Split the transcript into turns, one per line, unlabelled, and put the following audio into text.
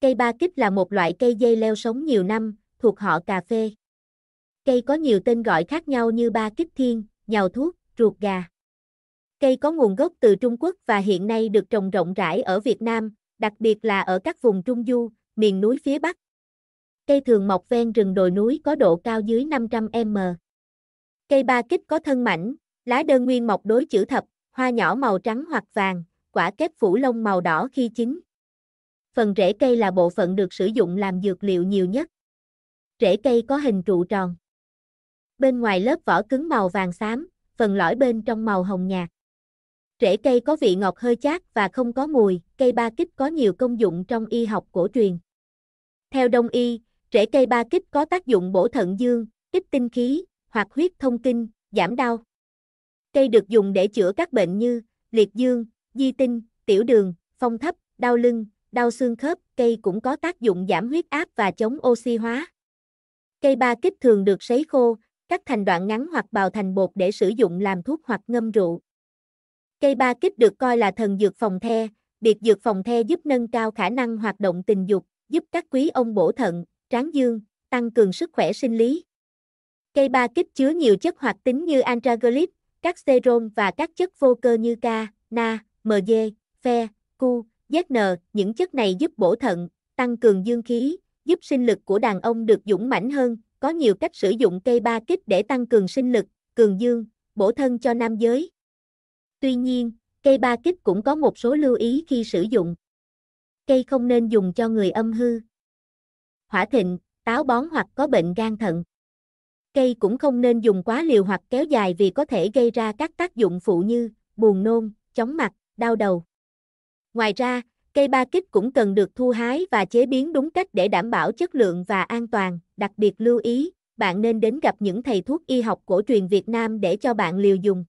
Cây ba kích là một loại cây dây leo sống nhiều năm, thuộc họ cà phê. Cây có nhiều tên gọi khác nhau như ba kích thiên, nhào thuốc, ruột gà. Cây có nguồn gốc từ Trung Quốc và hiện nay được trồng rộng rãi ở Việt Nam, đặc biệt là ở các vùng Trung Du, miền núi phía Bắc. Cây thường mọc ven rừng đồi núi có độ cao dưới 500 m. Cây ba kích có thân mảnh, lá đơn nguyên mọc đối chữ thập, hoa nhỏ màu trắng hoặc vàng, quả kép phủ lông màu đỏ khi chín. Phần rễ cây là bộ phận được sử dụng làm dược liệu nhiều nhất. Rễ cây có hình trụ tròn. Bên ngoài lớp vỏ cứng màu vàng xám, phần lõi bên trong màu hồng nhạt. Rễ cây có vị ngọt hơi chát và không có mùi, cây ba kích có nhiều công dụng trong y học cổ truyền. Theo đông y, rễ cây ba kích có tác dụng bổ thận dương, kích tinh khí, hoạt huyết thông kinh, giảm đau. Cây được dùng để chữa các bệnh như liệt dương, di tinh, tiểu đường, phong thấp, đau lưng, đau xương khớp, cây cũng có tác dụng giảm huyết áp và chống oxy hóa. Cây ba kích thường được sấy khô, cắt thành đoạn ngắn hoặc bào thành bột để sử dụng làm thuốc hoặc ngâm rượu. Cây ba kích được coi là thần dược phòng the, biệt dược phòng the giúp nâng cao khả năng hoạt động tình dục, giúp các quý ông bổ thận, tráng dương, tăng cường sức khỏe sinh lý. Cây ba kích chứa nhiều chất hoạt tính như antragolit, các serol và các chất vô cơ như ca, na, mg, fe, cu, ZN, những chất này giúp bổ thận, tăng cường dương khí, giúp sinh lực của đàn ông được dũng mãnh hơn, có nhiều cách sử dụng cây ba kích để tăng cường sinh lực, cường dương, bổ thân cho nam giới. Tuy nhiên, cây ba kích cũng có một số lưu ý khi sử dụng. Cây không nên dùng cho người âm hư, hỏa thịnh, táo bón hoặc có bệnh gan thận. Cây cũng không nên dùng quá liều hoặc kéo dài vì có thể gây ra các tác dụng phụ như buồn nôn, chóng mặt, đau đầu. Ngoài ra, cây ba kích cũng cần được thu hái và chế biến đúng cách để đảm bảo chất lượng và an toàn. Đặc biệt lưu ý, bạn nên đến gặp những thầy thuốc y học cổ truyền Việt Nam để cho bạn liều dùng.